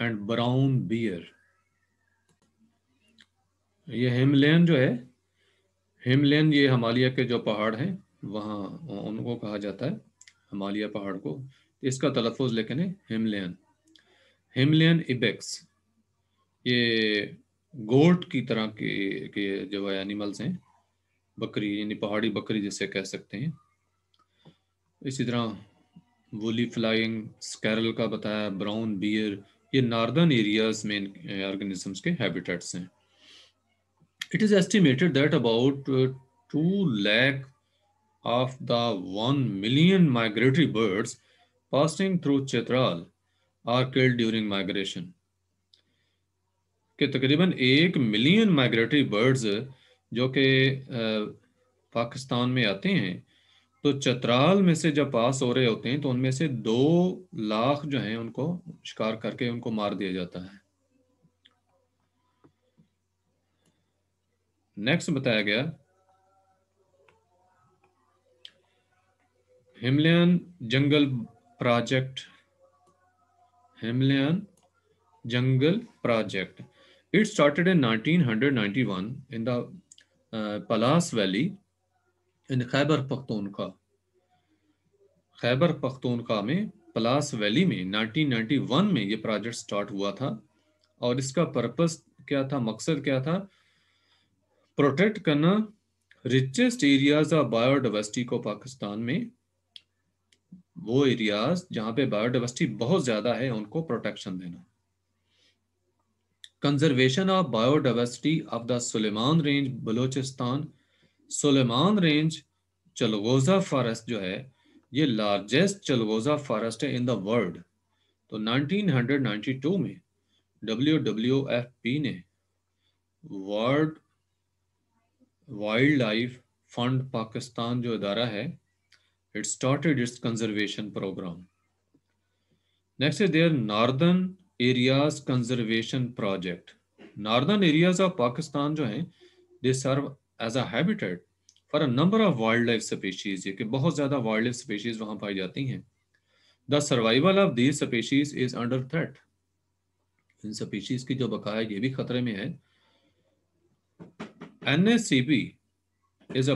and brown bear ये हिमलयन जो है हिमलयन ये हिमालय के जो पहाड़ हैं वहां उनको कहा जाता है हिमालय पहाड़ को इसका तलफ़ लेकिन है हिमलयन हिमलियन इबेक्स ये गोट की तरह के के जो है एनिमल्स हैं बकरी यानी पहाड़ी बकरी जिसे कह सकते हैं इसी तरह वोली फ्लाइंग स्कैरल का बताया ब्राउन बियर ये नॉर्दर्न एरियाज में ऑर्गेनिजम्स के हैबिटेट्स हैं it is estimated that about two lakh of the one million migratory birds passing through Chitral are killed during migration के तकरीबन एक मिलियन माइग्रेटरी बर्ड्स जो कि पाकिस्तान में आते हैं तो चतराल में से जब पास हो रहे होते हैं तो उनमें से दो लाख जो हैं उनको शिकार करके उनको मार दिया जाता है नेक्स्ट बताया गया Himalayan jungle project Himalayan Jungle Project. It started in 1991 in the uh, Palas Valley in Khyber Pakhtunkhwa. Khyber Pakhtunkhwa में पलास वैली में 1991 में ये प्रोजेक्ट स्टार्ट हुआ था और इसका पर्पस क्या था मकसद क्या था प्रोटेक्ट करना रिचेस्ट एरियाज ऑफ बायोडावर्सिटी को पाकिस्तान में वो एरियाज जहां पे बायोडाइवर्सिटी बहुत ज़्यादा है उनको प्रोटेक्शन देना conservation of biodiversity of the Sulaiman range Balochistan Sulaiman range chilgoza forest जो है ये लार्जेस्ट चलगोजा फॉरेस्ट है इन द वर्ल्ड तो 1992 में डब्ल्यू ने world wildlife fund Pakistan जो इदारा है it started its conservation program. Next is their Northern Areas Conservation Project. Northern areas of Pakistan jo hain they serve as a habitat for a number of wildlife species. ye ki bahut zyada wildlife species wahan paayi jati hain The survival of these species is under threat. in species ki jo बका है ये भी खतरे में है N S C P is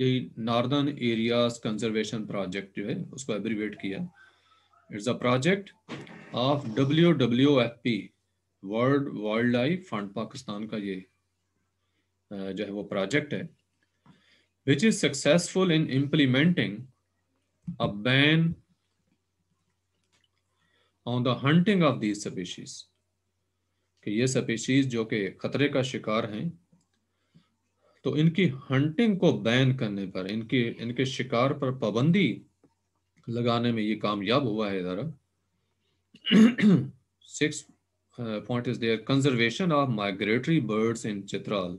यही northern areas conservation project जो है उसको एब्रीवेट किया it's a project of W W F P world wildlife fund Pakistan का ये जो है वो प्रोजेक्ट है which is successful in implementing a ban on the hunting of these species कि ये स्पीशीज जो कि खतरे का शिकार हैं तो इनकी हंटिंग को बैन करने पर इनके इनके शिकार पर पाबंदी लगाने में ये कामयाब हुआ है जरा six point is there conservation of migratory birds in Chitral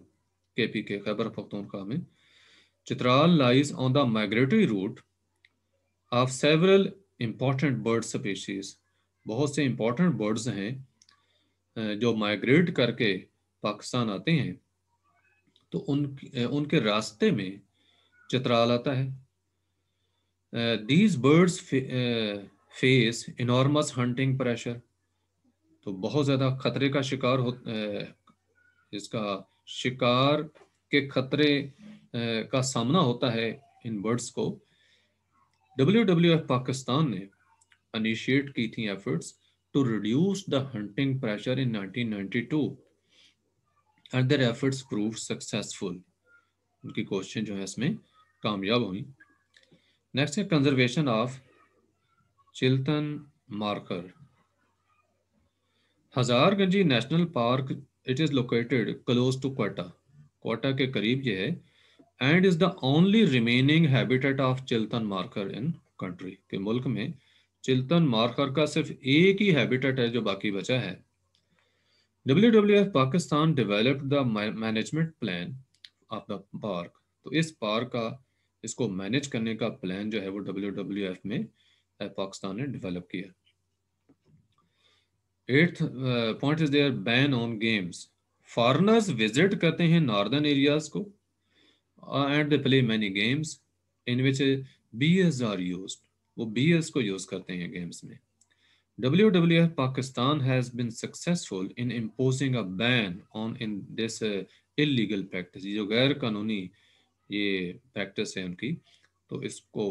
K P K Khyber Pakhtunkhwa में Chitral lies on the migratory route of several important bird species बहुत से इम्पॉर्टेंट बर्ड्स हैं uh, जो माइग्रेट करके पाकिस्तान आते हैं तो उन उनके रास्ते में चतराल आता है these birds face enormous hunting pressure तो बहुत ज़्यादा खतरे का शिकार हो इसका शिकार के खतरे का सामना होता है इन बर्ड्स को डब्ल्यू डब्ल्यू एफ पाकिस्तान ने अनिशिएट की थी efforts to reduce the hunting pressure in 1992 और देर एफर्ट्स प्रूव सक्सेसफुल उनकी क्वेश्चन जो है इसमें कामयाब हुई नेक्स्ट है conservation of Chiltan markhor Hazarganji national park it is located close to Quetta Quetta के करीब ये है and is the only remaining habitat of Chiltan markhor in country के मुल्क में चिल्तन मार्कर का सिर्फ एक ही हैबिटेट है जो बाकी बचा है WWF Pakistan developed the management plan of the park. तो इस पार्क का इसको मैनेज करने का प्लान जो है वो WWF में पाकिस्तान ने डेवलप किया eighth point is their ban on games foreigners visit करते हैं नॉर्दर्न एरियाज को and they play many games in which bears are use वो बीयर्स को यूज करते हैं गेम्स में WWF Pakistan has been successful in imposing a ban on in this uh, illegal practice ये जो गैर कानूनी ये प्रैक्टिस है उनकी तो इसको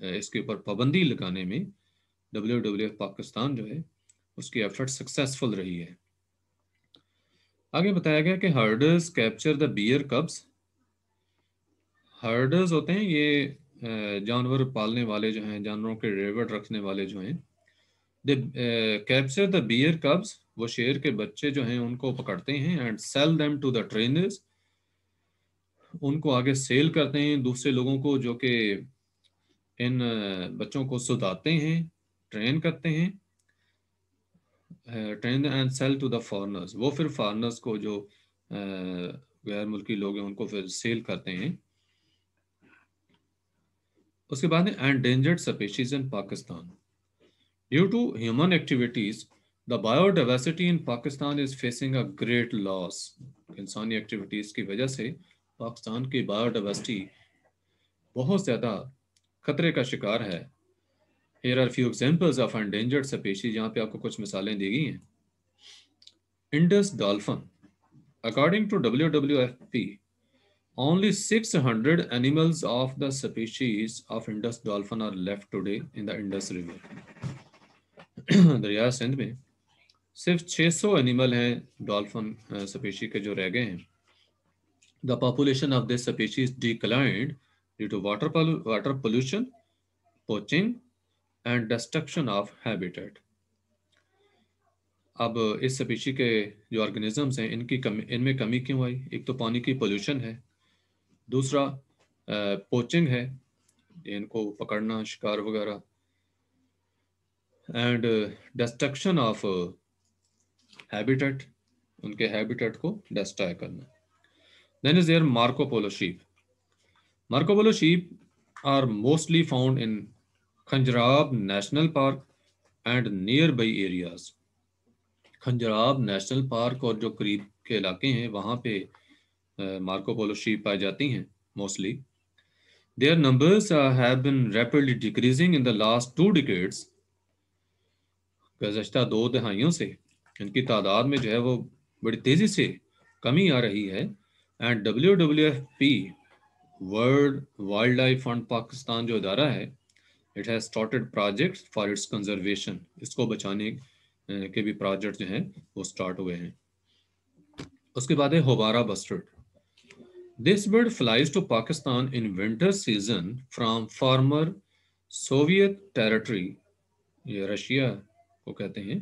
uh, इसके ऊपर पाबंदी लगाने में डब्ल्यू डब्ल्यू एफ पाकिस्तान जो है उसकी एफर्ट सक्सेसफुल रही है आगे बताया गया कि herders capture the bear cubs herders होते हैं ये uh, जानवर पालने वाले जो हैं जानवरों के रेवर्ड रखने वाले जो हैं they capture the bear cubs वो शेर के बच्चे जो हैं उनको पकड़ते हैं and sell them to the trainers उनको आगे सेल करते हैं दूसरे लोगों को जो कि इन uh, बच्चों को सुधाते हैं ट्रेन करते हैं train and sell to the foreigners वो फिर फॉरनर्स को जो uh, गैर मुल्की लोग हैं उनको फिर सेल करते हैं उसके बाद endangered species in Pakistan Due to human activities, the biodiversity in Pakistan is facing a great loss. insani activities ki wajah se pakistan ki biodiversity bahut zyada khatre ka shikar hai Here are few examples of endangered species. yahan pe aapko kuch misalein di gayi hain Indus dolphin. According to WWFP, only 600 animals of the species of Indus dolphin are left today in the Indus River. दरिया सिंध में सिर्फ 600 animal हैं dolphin सपेशी के जो रह गए हैं the population of this species is declined due to water water pollution poaching and destruction of habitat अब इस स्पीशी के जो ऑर्गेनिजम्स हैं इनकी कमी इनमें कमी क्यों आई एक तो पानी की पोल्यूशन है दूसरा पोचिंग है इनको पकड़ना शिकार वगैरह एंड डिस्ट्रक्शन ऑफ हैबिटेट उनके हैबिटेट को डिस्ट्रॉय करना then is their Marco Polo sheep Marco Polo sheep are mostly found in Khunjerab national park and nearby areas Khunjerab national park और जो करीब के इलाके हैं वहाँ पे मार्कोपोलो uh, शीप पाई जाती हैं mostly their numbers have have been decreasing in the last two two गुजशत दो दहाइयों से इनकी तादाद में जो है वो बड़ी तेज़ी से कमी आ रही है and W W F P world wildlife fund Pakistan जो अदारा है it has started project for its conservation इसको बचाने के भी प्रोजेक्ट जो हैं वो स्टार्ट हुए हैं उसके बाद है houbara bustard this bird flies to Pakistan in winter season from former Soviet territory ये रशिया को कहते हैं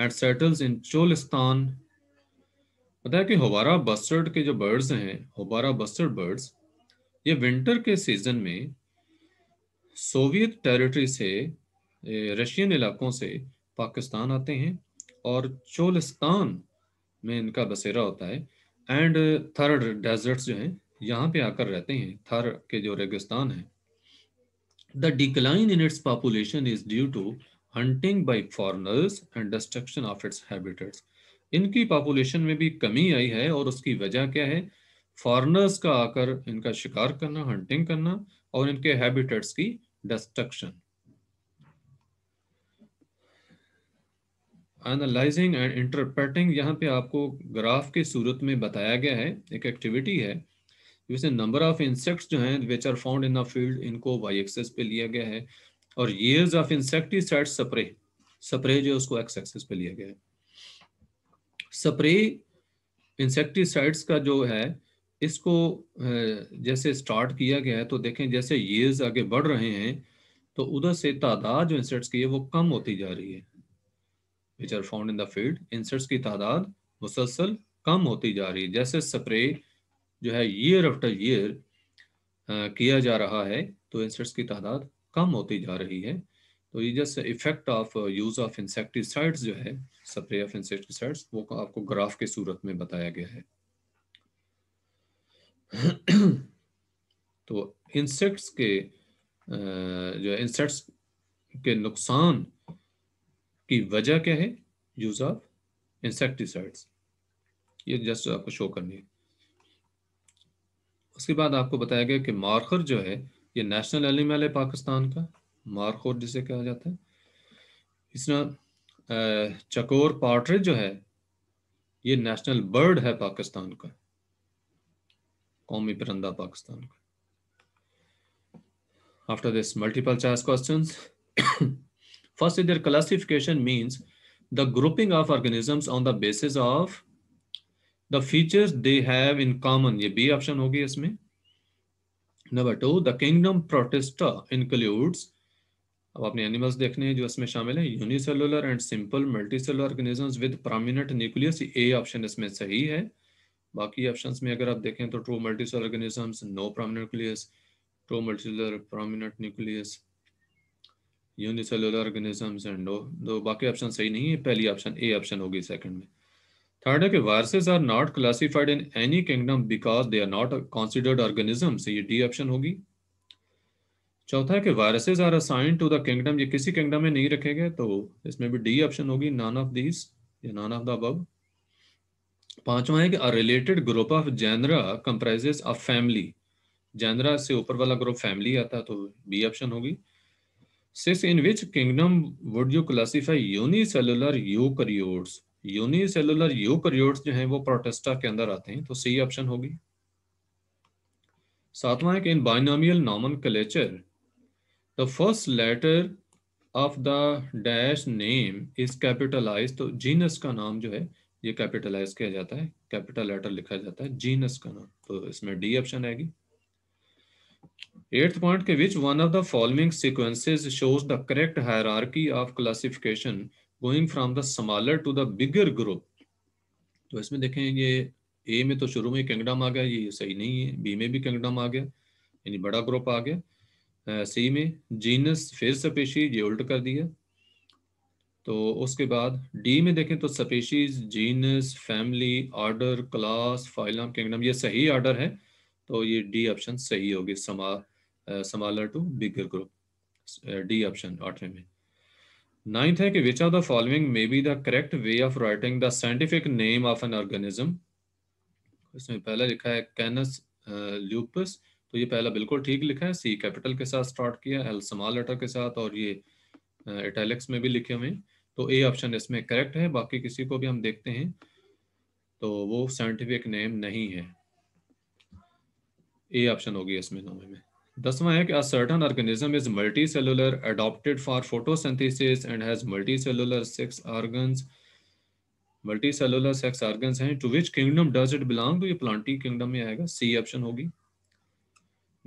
एंड सेटल्स इन चोलिस्तान पता है कि होबारा बस्टर्ड के जो बर्ड्स हैं होबारा बस्टर्ड बर्ड्स ये विंटर के सीजन में सोवियत टेरिटरी से रशियन इलाकों से पाकिस्तान आते हैं और चोलिस्तान में इनका बसेरा होता है एंड थर डेजर्ट्स जो हैं यहाँ पे आकर रहते हैं थर के जो रेगिस्तान है the decline in its population is due to hunting by foreigners and destruction of its habitats इनकी पॉपुलेशन में भी कमी आई है और उसकी वजह क्या है फॉरनर्स का आकर इनका शिकार करना हंटिंग करना और इनके हैबिटेट्स की डिस्ट्रक्शन एनालाइजिंग एंड इंटरप्रेटिंग यहाँ पे आपको ग्राफ के सूरत में बताया गया है एक एक्टिविटी है जिसे नंबर ऑफ इंसेक्ट्स जो हैं which are found in the field इनको वाई एक्सेस पे लिया गया है और years of insecticide spray spray जो उसको एक्स एक्सेस पे लिया गया है स्प्रे इंसेक्टिसाइड्स का जो है इसको जैसे स्टार्ट किया गया है तो देखें जैसे ईयर्स आगे बढ़ रहे हैं तो उधर से तादाद जो इंसेक्ट्स की है वो कम होती जा रही है which are found in the field insects की तादाद मुसलसल कम होती जा रही है जैसे स्प्रे जो है ईयर आफ्टर ईयर किया जा रहा है तो इंसेक्ट्स की तादाद कम होती जा रही है तो ये just effect of use of insecticides जो है स्प्रे ऑफ इंसेक्टिसाइड्स वो आपको ग्राफ के सूरत में बताया गया है तो इंसेक्ट्स के uh, जो इंसेक्ट्स के नुकसान की वजह क्या है यूज ऑफ इंसेक्टिसाइड्स ये जस्ट आपको शो करनी है उसके बाद आपको बताया गया कि मार्कर जो है ये नेशनल एनिमल है पाकिस्तान का मारखोर जिसे कहा जाता है इसमें चकोर पार्ट्रिज जो है ये नेशनल बर्ड है पाकिस्तान का कौमी परंदा पाकिस्तान का after this multiple choice questions first इधर classification means the grouping of organisms on the basis of the features they have in common ये बी ऑप्शन होगी इसमें number two the kingdom Protista includes अब आपने एनिमल्स देखने हैं जो इसमें शामिल है unicellular and simple multicellular organism with prominent nucleus A option इसमें सही है बाकी ऑप्शंस में अगर आप देखें तो true multicellular organism no prominent nucleus true multicellular prominent nucleus unicellular organism and no दो बाकी ऑप्शन सही नहीं है पहली ऑप्शन ए ऑप्शन होगी सेकंड में थर्ड है कि viruses are not classified in any kingdom because they are not considered organism ये डी ऑप्शन होगी चौथा है कि viruses are assign to the kingdom ये किसी किंगडम में नहीं रखे गए तो इसमें भी डी ऑप्शन होगी नॉन ऑफ दीज या नॉन ऑफ द अब पांचवा है कि a related group of genera comprises a family genera से ऊपर वाला ग्रुप फैमिली आता है तो बी ऑप्शन होगी six in which kingdom would you classify unicellular eukaryotes unicellular eukaryotes जो हैं वो प्रोटेस्टा के अंदर आते हैं तो सी ऑप्शन होगी सातवां है कि in binomial nomenclature the first letter of the dash name is capitalize तो जीनस का नाम जो है ये कैपिटलाइज किया जाता है कैपिटल लेटर लिखा जाता है जीनस का नाम तो इसमें डी ऑप्शन आएगी एट्थ पॉइंट के which one of the following sequences shows the correct hierarchy of classification going from the smaller to the bigger group तो इसमें देखें ये ए में तो शुरू में किंगडम आ गया ये सही नहीं है बी में भी किंगडम आ गया यानी बड़ा ग्रुप आ गया सी में जीनस फिर सपेशी ये उल्ट कर दिया तो उसके बाद डी में देखें तो species genus family order class phylum kingdom ये सही ऑर्डर है तो ये डी ऑप्शन सही होगी समा smaller to bigger group D option आठवें में Ninth है कि which are the following may be the correct way of writing the scientific name of an organism इसमें पहला लिखा है कैनस ल्यूपस तो ये पहला बिल्कुल ठीक लिखा है सी कैपिटल के साथ स्टार्ट किया एल समाल लेटर के साथ और ये इटैलिक्स में भी लिखे हुए हैं तो ए ऑप्शन इसमें करेक्ट है बाकी किसी को भी हम देखते हैं तो वो साइंटिफिक नेम नहीं है ए ऑप्शन होगी इसमें नामे में दसवां है कि certain organism is multicellular adopted for photosynthesis and has multicellular sex organs multicellular sex organs हैं to which kingdom does it belong to ये प्लांटी किंगडम में आएगा सी ऑप्शन होगी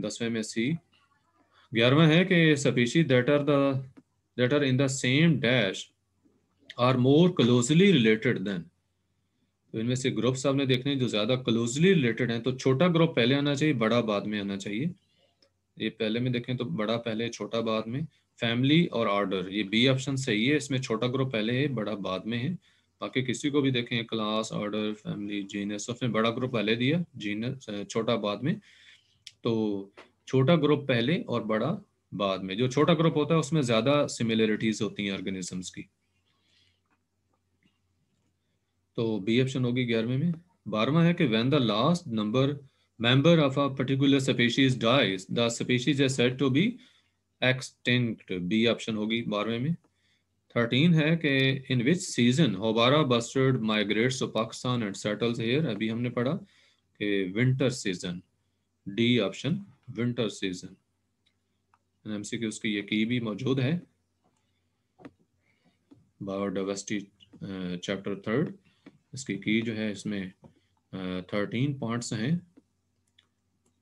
दसवें में सी ग्यारहवा है कि species that are that are in the same dash are more closely related than इनमें से ग्रुप्स आपने देखने जो ज्यादा क्लोजली रिलेटेड हैं तो छोटा ग्रुप पहले आना चाहिए बड़ा बाद में आना चाहिए ये पहले में देखें तो बड़ा पहले छोटा बाद में फैमिली और ऑर्डर ये बी ऑप्शन सही है इसमें छोटा ग्रुप पहले है बड़ा बाद में है बाकी किसी को भी देखें क्लास ऑर्डर फैमिली जीनस उसमें बड़ा ग्रुप पहले दिया जीनस छोटा बाद में तो छोटा ग्रुप पहले और बड़ा बाद में जो छोटा ग्रुप होता है उसमें ज्यादा सिमिलरिटीज होती हैं ऑर्गेनिजम्स की तो बी ऑप्शन होगी ग्यारहवें में बारहवा है कि when the last number member of a particular species dies, the species is said to be extinct. B option होगी बारहवें में. थर्टीन है कि in which season houbara bustard migrates to Pakistan and settles here अभी हमने पढ़ा कि winter season D option winter season M C के उसकी ये की भी मौजूद है बायोडाइवर्सिटी चैप्टर थर्ड इसकी की जो है इसमें थर्टीन uh, पॉइंट्स हैं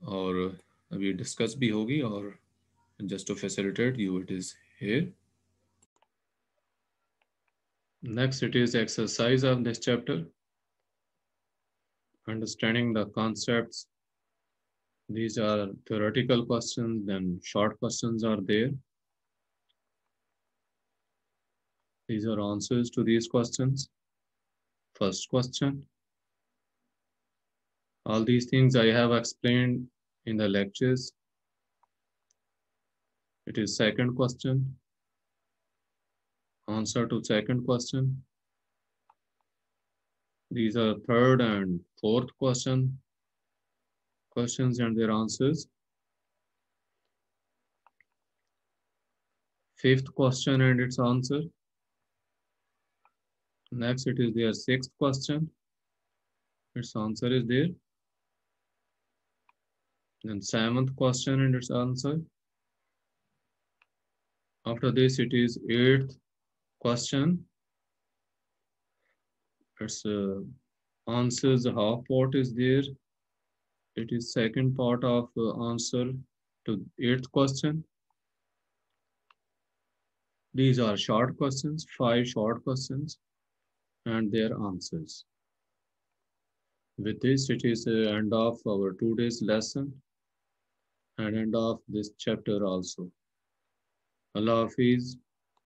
और अभी डिस्कस भी होगी और just to facilitate you it is Next, it is exercise of this chapter. Understanding the concepts. These are theoretical questions, then short questions are there. These are answers to these questions. First question. All these things I have explained in the lectures. It is second question. Answer to second question. These are third and fourth question. Questions and their answers. Fifth question and its answer. Next, it is their sixth question. Its answer is there. And seventh question and its answer. After this, it is eighth question. Its uh, answers, the half part is there. It is second part of uh, answer to eighth question. These are short questions, five short questions and their answers. With this, it is the uh, end of our two days lesson and end of this chapter also. Allah Hafiz.